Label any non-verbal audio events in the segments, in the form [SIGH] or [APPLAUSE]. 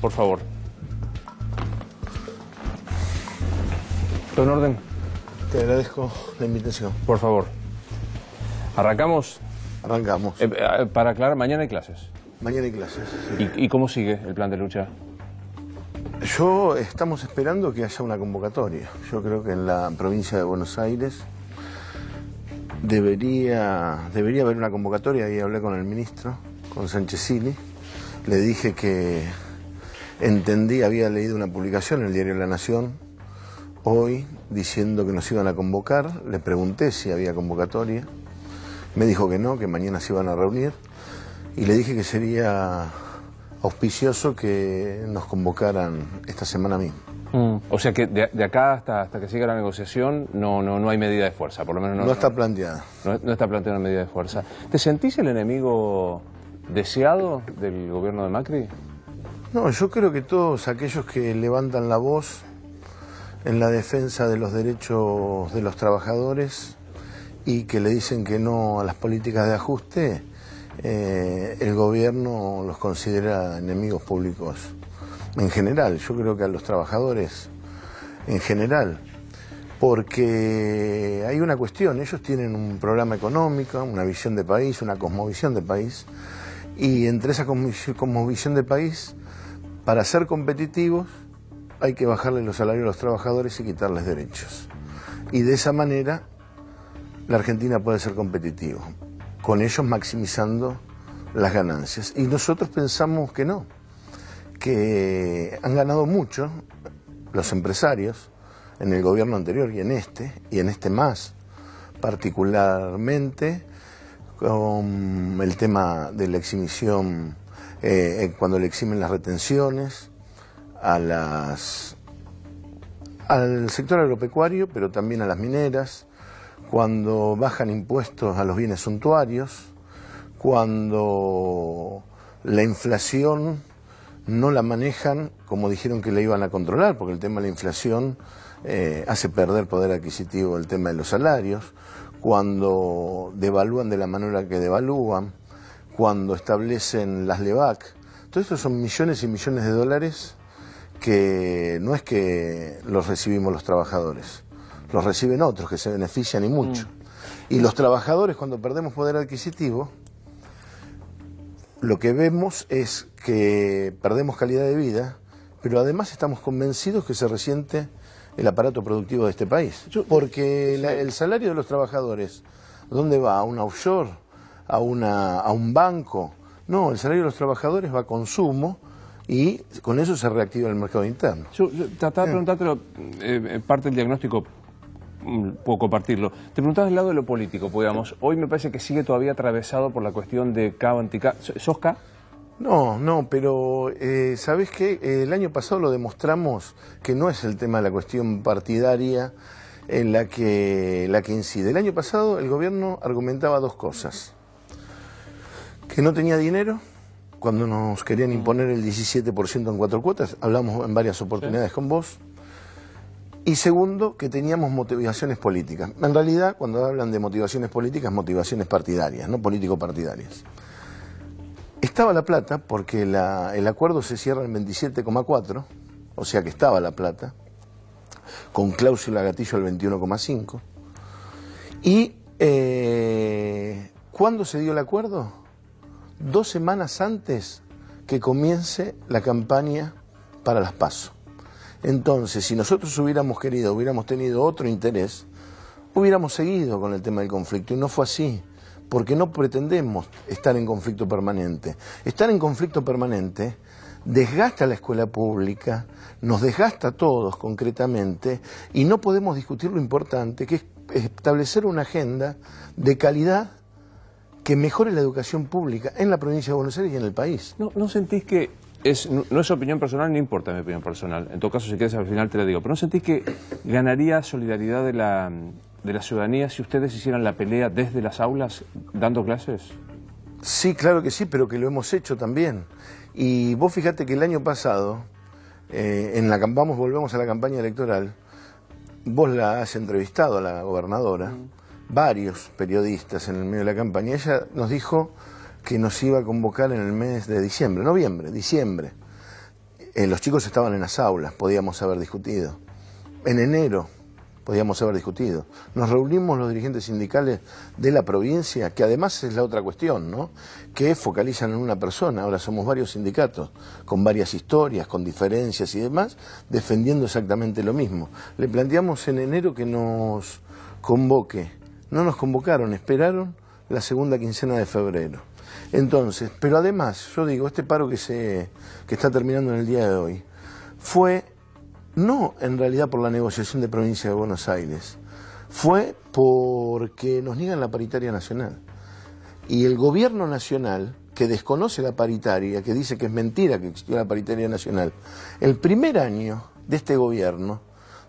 Por favor. Todo orden. Te agradezco la invitación. Por favor. ¿Arrancamos? Arrancamos. Eh, eh, para aclarar, mañana hay clases. Mañana hay clases. ¿Y, cómo sigue el plan de lucha? Yo estamos esperando que haya una convocatoria. Yo creo que en la provincia de Buenos Aires debería, debería haber una convocatoria. Ahí hablé con el ministro, con Sanchezini. Le dije que Entendí, había leído una publicación en el diario La Nación hoy diciendo que nos iban a convocar, le pregunté si había convocatoria, me dijo que no, que mañana se iban a reunir y le dije que sería auspicioso que nos convocaran esta semana mismo. Mm. O sea que de, acá hasta, hasta que siga la negociación no, no, hay medida de fuerza, por lo menos no, está planteada. No, no, está planteada una medida de fuerza. ¿Te sentís el enemigo deseado del gobierno de Macri? No, yo creo que todos aquellos que levantan la voz en la defensa de los derechos de los trabajadores y que le dicen que no a las políticas de ajuste, eh, el gobierno los considera enemigos públicos. En general, yo creo que a los trabajadores, en general, porque hay una cuestión, ellos tienen un programa económico, una visión de país, una cosmovisión de país, y entre esa cosmovisión de país, para ser competitivos hay que bajarle los salarios a los trabajadores y quitarles derechos. Y de esa manera la Argentina puede ser competitiva, con ellos maximizando las ganancias. Y nosotros pensamos que no, que han ganado mucho los empresarios en el gobierno anterior y en este, y en este más, particularmente con el tema de la exhibición eh, cuando le eximen las retenciones, a las, al sector agropecuario, pero también a las mineras, cuando bajan impuestos a los bienes suntuarios, cuando la inflación no la manejan como dijeron que la iban a controlar, porque el tema de la inflación eh, hace perder poder adquisitivo el tema de los salarios, cuando devalúan de la manera que devalúan, cuando establecen las LEVAC. Todo estos son millones y millones de dólares que no es que los recibimos los trabajadores, los reciben otros que se benefician y mucho. Mm. Y los trabajadores cuando perdemos poder adquisitivo, lo que vemos es que perdemos calidad de vida, pero además estamos convencidos que se resiente el aparato productivo de este país. Porque el salario de los trabajadores, ¿dónde va? ¿A un offshore? a, una, a un banco. No, el salario de los trabajadores va a consumo y con eso se reactiva el mercado interno. Yo, trataba de preguntarte, eh, eh, parte del diagnóstico, mm, puedo compartirlo. Te preguntaba del lado de lo político, digamos. Hoy me parece que sigue todavía atravesado por la cuestión de K K, ¿Sos K? No, no, pero eh, ¿sabés qué? El año pasado lo demostramos que no es el tema de la cuestión partidaria en la la que incide. El año pasado el gobierno argumentaba dos cosas que no tenía dinero cuando nos querían mm. imponer el 17% en cuatro cuotas, hablamos en varias oportunidades con vos. Y segundo, que teníamos motivaciones políticas. En realidad, cuando hablan de motivaciones políticas, motivaciones partidarias, no político-partidarias. Estaba la plata porque el acuerdo se cierra en 27,4, o sea que estaba la plata, con cláusula gatillo al 21,5. ¿Y eh, cuándo se dio el acuerdo? dos semanas antes que comience la campaña para las PASO. Entonces, si nosotros hubiéramos querido, hubiéramos tenido otro interés, hubiéramos seguido con el tema del conflicto y no fue así, porque no pretendemos estar en conflicto permanente. Estar en conflicto permanente desgasta la escuela pública, nos desgasta a todos concretamente y no podemos discutir lo importante que es establecer una agenda de calidad que mejore la educación pública en la provincia de Buenos Aires y en el país. ¿No, no sentís que es, no, es opinión personal, no importa mi opinión personal. En todo caso, si quieres al final te la digo. Pero ¿no sentís que ganaría solidaridad de la, de la ciudadanía si ustedes hicieran la pelea desde las aulas dando clases? Sí, claro que sí, pero que lo hemos hecho también. Y vos fíjate que el año pasado, eh, en la vamos, volvemos a la campaña electoral, vos la has entrevistado a la gobernadora. Mm varios periodistas en el medio de la campaña, ella nos dijo que nos iba a convocar en el mes de diciembre, noviembre, diciembre. Eh, los chicos estaban en las aulas, podíamos haber discutido. En enero podíamos haber discutido. Nos reunimos los dirigentes sindicales de la provincia, que además es la otra cuestión, ¿no? Que focalizan en una persona. Ahora somos varios sindicatos, con varias historias, con diferencias y demás, defendiendo exactamente lo mismo. Le planteamos en enero que nos convoque no nos convocaron, esperaron la segunda quincena de febrero. Entonces, pero además, yo digo, este paro que, se, que está terminando en el día de hoy fue no en realidad por la negociación de provincia de Buenos Aires, fue porque nos niegan la paritaria nacional. Y el gobierno nacional, que desconoce la paritaria, que dice que es mentira que existió la paritaria nacional, el primer año de este gobierno,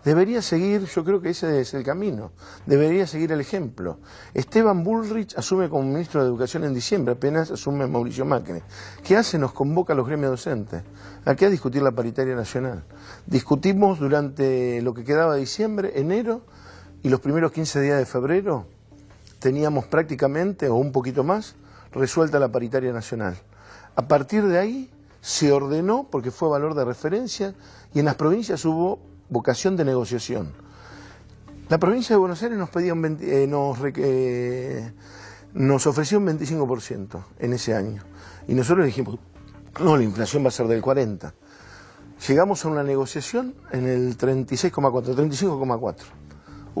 Debería seguir, yo creo que ese es el camino, debería seguir el ejemplo. Esteban Bullrich asume como ministro de Educación en diciembre, apenas asume Mauricio Macri. ¿Qué hace? Nos convoca a los gremios docentes. qué a discutir la paritaria nacional. Discutimos durante lo que quedaba diciembre, enero y los primeros 15 días de febrero. Teníamos prácticamente, o un poquito más, resuelta la paritaria nacional. A partir de ahí se ordenó, porque fue valor de referencia, y en las provincias hubo vocación de negociación. La provincia de Buenos Aires nos, pedía un eh, nos, eh, nos ofreció un 25% en ese año. Y nosotros dijimos, no, la inflación va a ser del 40%. Llegamos a una negociación en el 36,4, 35,4%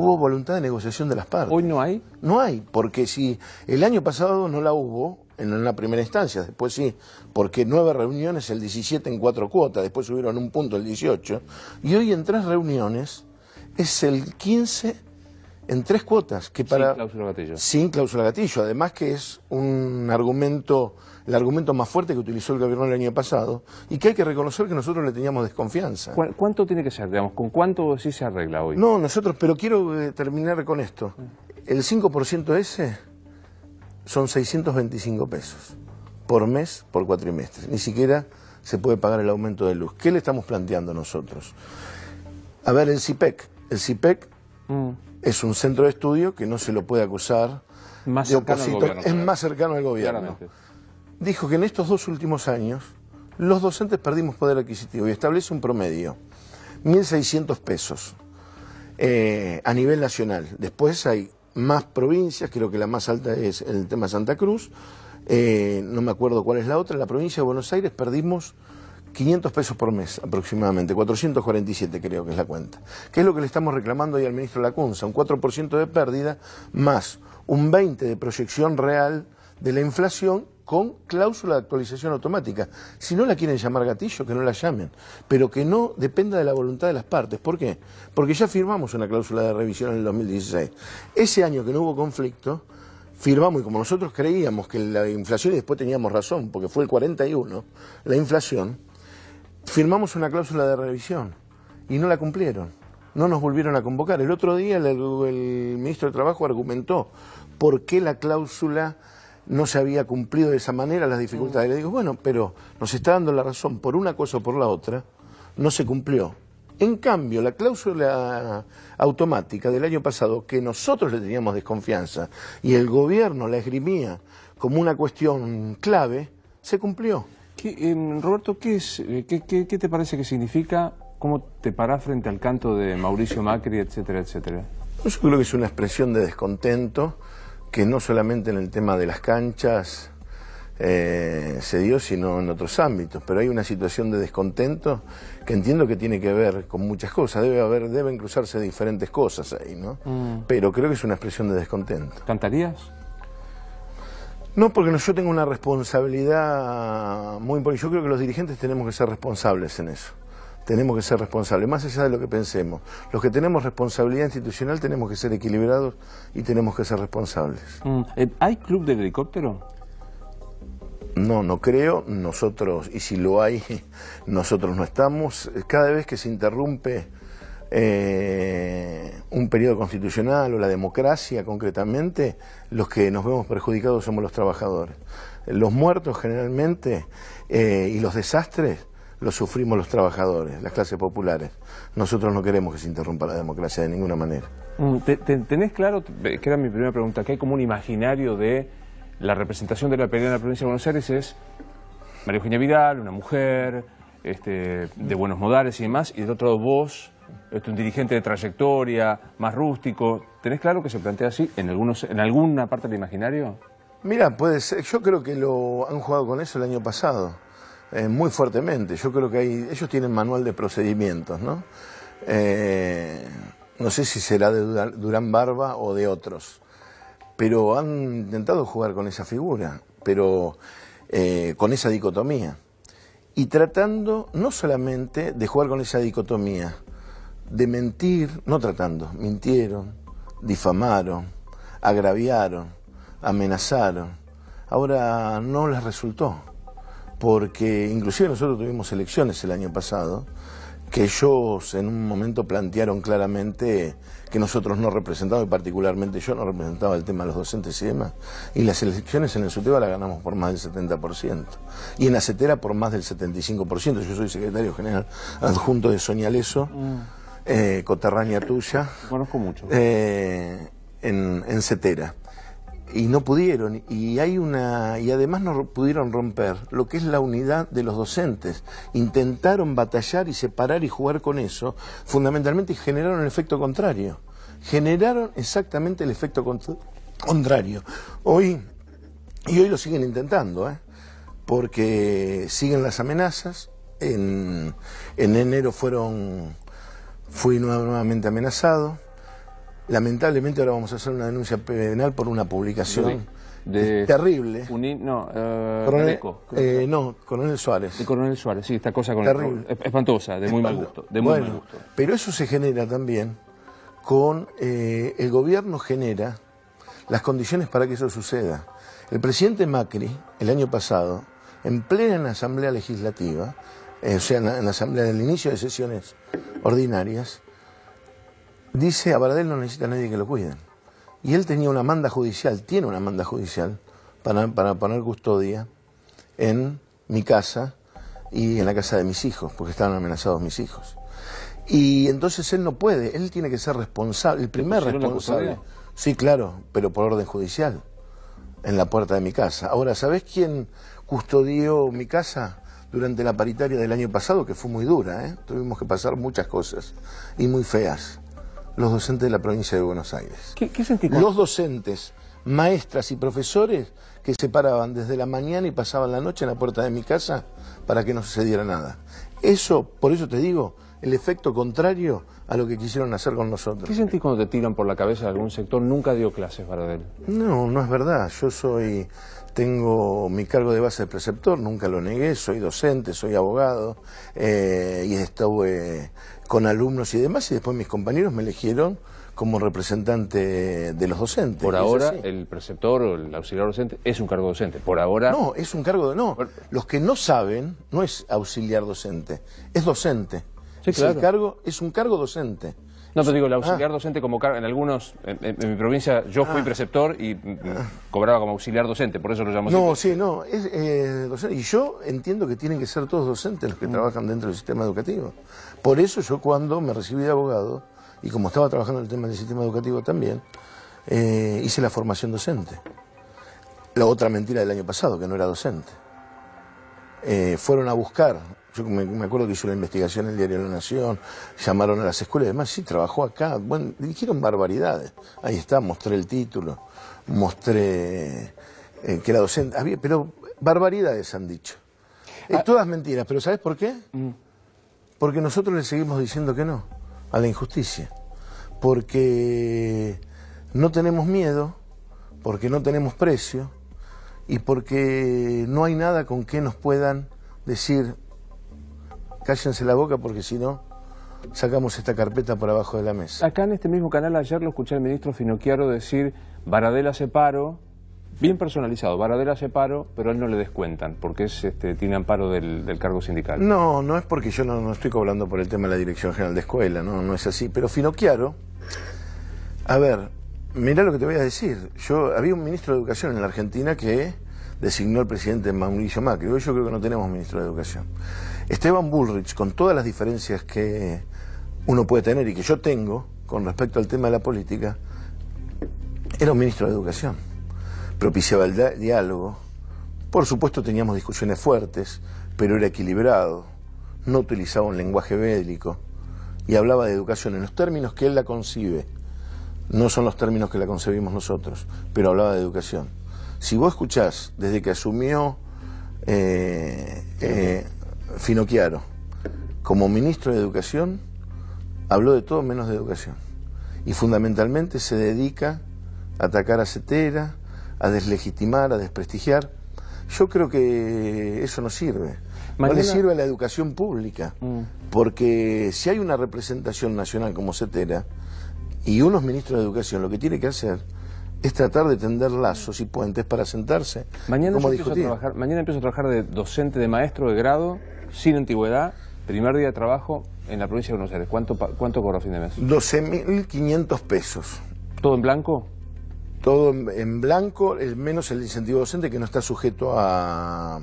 hubo voluntad de negociación de las partes. ¿Hoy no hay? No hay, porque si el año pasado no la hubo en la primera instancia, después sí, porque nueve reuniones el 17 en cuatro cuotas, después subieron un punto el 18, y hoy en tres reuniones es el 15 en tres cuotas. Que para, sin cláusula gatillo. Sin cláusula gatillo. Además que es un argumento, el argumento más fuerte que utilizó el gobierno el año pasado y que hay que reconocer que nosotros le teníamos desconfianza. ¿Cuánto tiene que ser? Digamos, ¿Con cuánto sí se arregla hoy? No, nosotros, pero quiero eh, terminar con esto. Mm. El 5% ese son 625 pesos por mes, por cuatrimestre. Ni siquiera se puede pagar el aumento de luz. ¿Qué le estamos planteando nosotros? A ver, el CIPEC. E el CIPEC es un centro de estudio que no se lo puede acusar más de es más cercano al gobierno. Dijo que en estos dos últimos años los docentes perdimos poder adquisitivo y establece un promedio, 1.600 pesos eh, a nivel nacional. Después hay más provincias, creo que la más alta es el tema Santa Cruz, eh, no me acuerdo cuál es la otra, la provincia de Buenos Aires perdimos 500 pesos por mes aproximadamente, 447 creo que es la cuenta. ¿Qué es lo que le estamos reclamando hoy al ministro Lacunza? Un 4% de pérdida más un 20% de proyección real de la inflación con cláusula de actualización automática. Si no la quieren llamar gatillo, que no la llamen, pero que no dependa de la voluntad de las partes. ¿Por qué? Porque ya firmamos una cláusula de revisión en el 2016. Ese año que no hubo conflicto, firmamos, y como nosotros creíamos que la inflación, y después teníamos razón, porque fue el 41, la inflación, Firmamos una cláusula de revisión y no la cumplieron. No nos volvieron a convocar. El otro día el, ministro de Trabajo argumentó por qué la cláusula no se había cumplido de esa manera las dificultades. Mm. Le digo, bueno, pero nos está dando la razón por una cosa o por la otra, no se cumplió. En cambio, la cláusula automática del año pasado, que nosotros le teníamos desconfianza y el gobierno la esgrimía como una cuestión clave, se cumplió. Roberto, eh, ¿qué, qué, te parece que significa? ¿Cómo te parás frente al canto de Mauricio Macri, etcétera, etcétera? Yo creo que es una expresión de descontento que no solamente en el tema de las canchas eh, se dio, sino en otros ámbitos. Pero hay una situación de descontento que entiendo que tiene que ver con muchas cosas. Debe haber, deben cruzarse diferentes cosas ahí, ¿no? Mm. Pero creo que es una expresión de descontento. ¿Cantarías? No, porque yo tengo una responsabilidad muy importante. Yo creo que los dirigentes tenemos que ser responsables en eso. Tenemos que ser responsables, más allá de lo que pensemos. Los que tenemos responsabilidad institucional tenemos que ser equilibrados y tenemos que ser responsables. Mm, eh, ¿Hay club de helicóptero? No, no creo. Nosotros, y si lo hay, [LAUGHS] nosotros no estamos. Cada vez que se interrumpe eh, un periodo constitucional o la democracia concretamente, los que nos vemos perjudicados somos los trabajadores. Los muertos generalmente eh, y los desastres los sufrimos los trabajadores, las clases populares. Nosotros no queremos que se interrumpa la democracia de ninguna manera. Mm, ¿Tenés claro, eh, que era mi primera pregunta, que hay como un imaginario de la representación de la pelea en la provincia de Buenos Aires es María Eugenia Vidal, una mujer, este, de buenos modales y demás, y del otro lado vos este, un dirigente de trayectoria, más rústico. ¿Tenés claro que se plantea así en, alguna parte del imaginario? Mira, puede ser. Yo creo que lo han jugado con eso el año pasado, eh, muy fuertemente. Yo creo que ellos tienen manual de procedimientos, ¿no? Eh, no sé si será de Durán Barba o de otros, pero han intentado jugar con esa figura, pero eh, con esa dicotomía. Y tratando no solamente de jugar con esa dicotomía, de mentir, no tratando, mintieron, difamaron, agraviaron, amenazaron. Ahora no les resultó, porque inclusive nosotros tuvimos elecciones el año pasado, que ellos en un momento plantearon claramente que nosotros no representábamos, y particularmente yo no representaba el tema de los docentes y demás. Y las elecciones en el SUTEBA las ganamos por más del 70%, y en ACETERA por más del 75%. Yo soy secretario general adjunto de Soñaleso. Mm. Eh, coterránea tuya. Conozco mucho. Eh, en, Cetera. Y no pudieron, y hay una, y además no pudieron romper lo que es la unidad de los docentes. Intentaron batallar y separar y jugar con eso, fundamentalmente generaron el efecto contrario. Generaron exactamente el efecto contrario. Hoy, y hoy lo siguen intentando, ¿eh? porque siguen las amenazas. en enero fueron Fui nuevamente amenazado. Lamentablemente ahora vamos a hacer una denuncia penal por una publicación de terrible. no, eh, coronel, eh, no, Coronel Suárez. De Coronel Suárez, sí, esta cosa con espantosa, de muy mal gusto. Pero eso se genera también con eh, el gobierno genera las condiciones para que eso suceda. El presidente Macri, el año pasado, en plena asamblea legislativa, eh, o sea, en la, en asamblea del inicio de sesiones ordinarias, dice a Baradel no necesita nadie que lo cuide. Y él tenía una manda judicial, tiene una manda judicial para, para poner custodia en mi casa y en la casa de mis hijos, porque estaban amenazados mis hijos. Y entonces él no puede, él tiene que ser responsable, el primer responsable. Sí, claro, pero por orden judicial, en la puerta de mi casa. Ahora, ¿sabés quién custodió mi casa? durante la paritaria del año pasado, que fue muy dura. ¿eh? Tuvimos que pasar muchas cosas y muy feas. Los docentes de la provincia de Buenos Aires. ¿Qué, qué Los docentes, maestras y profesores que se paraban desde la mañana y pasaban la noche en la puerta de mi casa para que no sucediera nada. Eso, por eso te digo, el efecto contrario a lo que quisieron hacer con nosotros. ¿Qué sentís cuando te tiran por la cabeza de algún sector? Nunca dio clases, él. No, no es verdad. Yo soy tengo mi cargo de base de preceptor, nunca lo negué, soy docente, soy abogado eh, y estuve con alumnos y demás y después mis compañeros me eligieron como representante de los docentes. Por ahora el preceptor o el auxiliar docente es un cargo docente, por ahora... No, es un cargo, de, no, los que no saben no es auxiliar docente, es docente. cargo, es un cargo docente. No, te digo, el ah. auxiliar docente docente como en algunos, en, mi provincia yo fui ah. preceptor y ah. cobraba como auxiliar docente, por eso lo llamamos No, sí, no, es, eh, docente, y yo entiendo que tienen que ser todos docentes los que mm. trabajan dentro del sistema educativo. Por eso yo cuando me recibí de abogado, y como estaba trabajando en el tema del sistema educativo también, eh, hice la formación docente. La otra mentira del año pasado, que no era docente. Eh, fueron a buscar. Yo me, acuerdo que hizo la investigación en el diario La Nación, llamaron a las escuelas y demás, sí, trabajó acá. Bueno, dijeron barbaridades. Ahí está, mostré el título, mostré eh, que la docente. Había, pero barbaridades han dicho. Eh, ah. todas mentiras, pero ¿sabes por qué? Mm. Porque nosotros le seguimos diciendo que no a la injusticia. Porque no tenemos miedo, porque no tenemos precio, y porque no hay nada con que nos puedan decir, cállense la boca porque si no, sacamos esta carpeta por abajo de la mesa. Acá en este mismo canal ayer lo escuché al ministro Finocchiaro decir, Baradela se paro, bien personalizado, Varadela se paro, pero a él no le descuentan porque este, tiene amparo del, cargo sindical. No, no es porque yo no, estoy cobrando por el tema de la Dirección General de Escuela, no, no es así, pero Finocchiaro, a ver, Mirá lo que te voy a decir. Yo Había un ministro de Educación en la Argentina que designó el presidente Mauricio Macri. Hoy yo creo que no tenemos ministro de Educación. Esteban Bullrich, con todas las diferencias que uno puede tener y que yo tengo con respecto al tema de la política, era un ministro de Educación. Propiciaba el diálogo. Por supuesto teníamos discusiones fuertes, pero era equilibrado. No utilizaba un lenguaje bélico y hablaba de educación en los términos que él la concibe no son los términos que la concebimos nosotros, pero hablaba de educación. Si vos escuchás desde que asumió eh, eh como ministro de Educación, habló de todo menos de educación. Y fundamentalmente se dedica a atacar a Cetera, a deslegitimar, a desprestigiar. Yo creo que eso no sirve. No le sirve a la educación pública, mm. porque si hay una representación nacional como Cetera, y unos ministros de educación lo que tiene que hacer es tratar de tender lazos y puentes para sentarse. Mañana, empiezo, a trabajar, mañana empiezo a trabajar de docente, de maestro de grado, sin antigüedad, primer día de trabajo en la provincia de Buenos Aires. ¿Cuánto, cuánto cobro a fin de mes? 12.500 pesos. ¿Todo en blanco? Todo en blanco, menos el incentivo docente que no está sujeto a,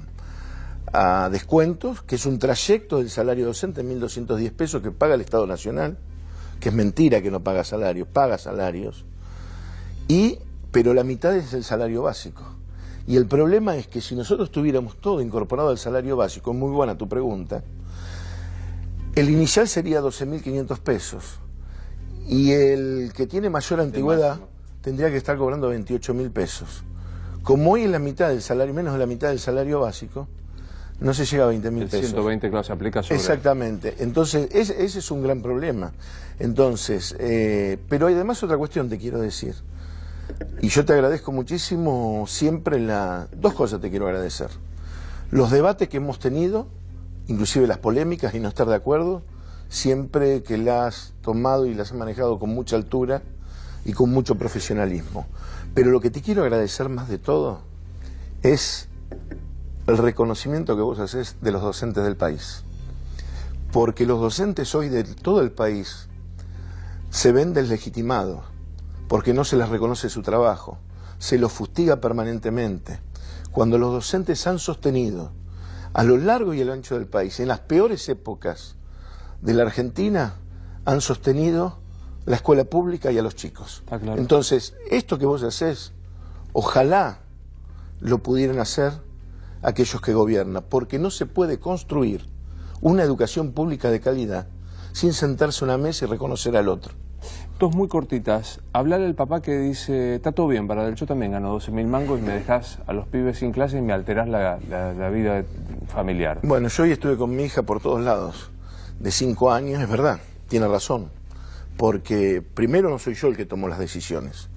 a descuentos, que es un trayecto del salario docente, 1.210 pesos que paga el Estado Nacional que es mentira que no paga salarios, paga salarios, y, pero la mitad es el salario básico. Y el problema es que si nosotros tuviéramos todo incorporado al salario básico, muy buena tu pregunta, el inicial sería 12.500 pesos y el que tiene mayor antigüedad tendría que estar cobrando 28.000 pesos. Como hoy es la mitad del salario, menos de la mitad del salario básico, no se llega a 20 mil pesos. aplica Exactamente. Entonces, ese, es un gran problema. Entonces, eh, pero hay además otra cuestión te quiero decir. Y yo te agradezco muchísimo siempre la... Dos cosas te quiero agradecer. Los debates que hemos tenido, inclusive las polémicas y no estar de acuerdo, siempre que las has tomado y las has manejado con mucha altura y con mucho profesionalismo. Pero lo que te quiero agradecer más de todo es el reconocimiento que vos haces de los docentes del país. Porque los docentes hoy de todo el país se ven deslegitimados, porque no se les reconoce su trabajo, se los fustiga permanentemente. Cuando los docentes han sostenido a lo largo y a ancho del país, en las peores épocas de la Argentina, han sostenido la escuela pública y a los chicos. Entonces, esto que vos haces, ojalá lo pudieran hacer aquellos que gobiernan, porque no se puede construir una educación pública de calidad sin sentarse a una mesa y reconocer al otro. Dos muy cortitas. Hablar al papá que dice, está todo bien, para para yo también gano 12 mil mangos y me dejas a los pibes sin clase y me alterás la, vida familiar. Bueno, yo hoy estuve con mi hija por todos lados, de cinco años, es verdad, tiene razón. Porque primero no soy yo el que tomo las decisiones.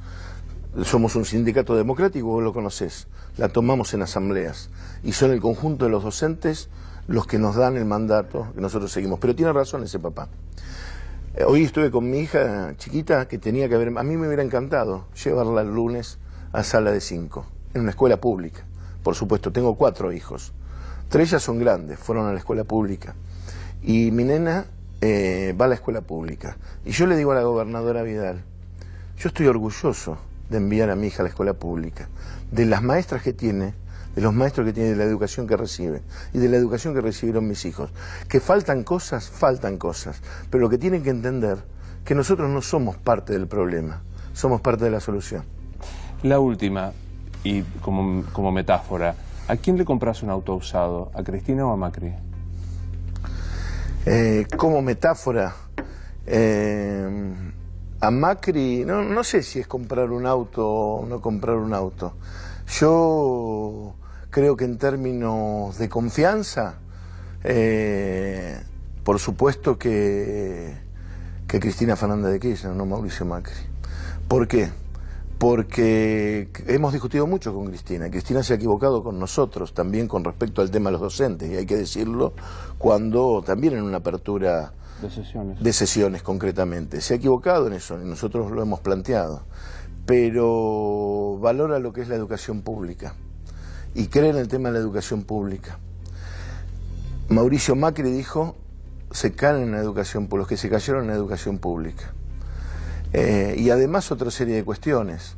Somos un sindicato democrático, vos lo conocés, la tomamos en asambleas y son el conjunto de los docentes los que nos dan el mandato que nosotros seguimos. Pero tiene razón ese papá. Eh, hoy estuve con mi hija chiquita que tenía que haber, a mí me hubiera encantado llevarla el lunes a sala de cinco, en una escuela pública. Por supuesto, tengo cuatro hijos. Tres ya son grandes, fueron a la escuela pública. Y mi nena eh, va a la escuela pública. Y yo le digo a la gobernadora Vidal, yo estoy orgulloso de enviar a mi hija a la escuela pública, de las maestras que tiene, de los maestros que tiene, de la educación que recibe y de la educación que recibieron mis hijos. Que faltan cosas, faltan cosas, pero lo que tienen que entender que nosotros no somos parte del problema, somos parte de la solución. La última, y como, metáfora, ¿a quién le compras un auto usado? ¿A Cristina o a Macri? Eh, como metáfora, eh, a Macri, no, no sé si es comprar un auto o no comprar un auto. Yo Creo que en términos de confianza, eh, por supuesto que, que Cristina Fernández de Kirchner, no Mauricio Macri. ¿Por qué? porque hemos discutido mucho con Cristina. Cristina se ha equivocado con nosotros también con respecto al tema de los docentes, y hay que decirlo cuando también en una apertura de sesiones, de sesiones concretamente. Se ha equivocado en eso, y nosotros lo hemos planteado, pero valora lo que es la educación pública y creen en el tema de la educación pública. Mauricio Macri dijo, se caen en la educación, por los que se cayeron en la educación pública. Eh, y además otra serie de cuestiones.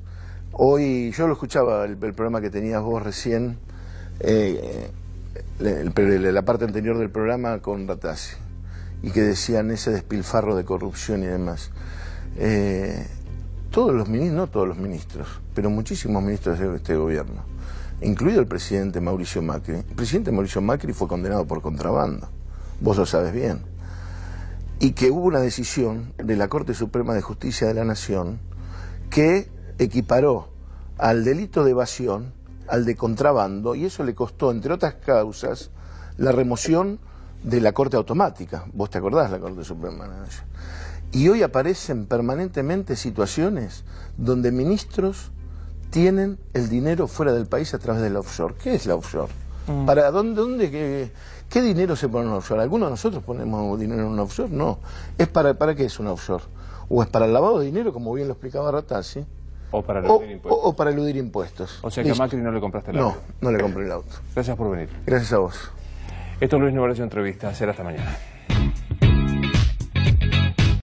Hoy, yo lo escuchaba, el, programa que tenías vos recién, eh, la parte anterior del programa con Ratazzi, y que decían ese despilfarro de corrupción y demás. Eh, todos los ministros, no todos los ministros, pero muchísimos ministros de este gobierno incluido el presidente Mauricio Macri. El presidente Mauricio Macri fue condenado por contrabando, vos lo sabes bien. Y que hubo una decisión de la Corte Suprema de Justicia de la Nación que equiparó al delito de evasión al de contrabando y eso le costó, entre otras causas, la remoción de la Corte Automática. Vos te acordás la Corte Suprema de la Nación. Y hoy aparecen permanentemente situaciones donde ministros tienen el dinero fuera del país a través del offshore. ¿Qué es el offshore? Mm. ¿Para dónde, qué, dinero se pone en offshore? ¿Algunos de nosotros ponemos dinero en un offshore? No. ¿Es para, para qué es un offshore? ¿O es para el lavado de dinero, como bien lo explicaba Ratazzi? O para eludir impuestos. O, para eludir impuestos. O sea que a Macri no le compraste el auto. No, no le compré el auto. Gracias por venir. Gracias a vos. Esto es Luis su Entrevista. Será hasta mañana.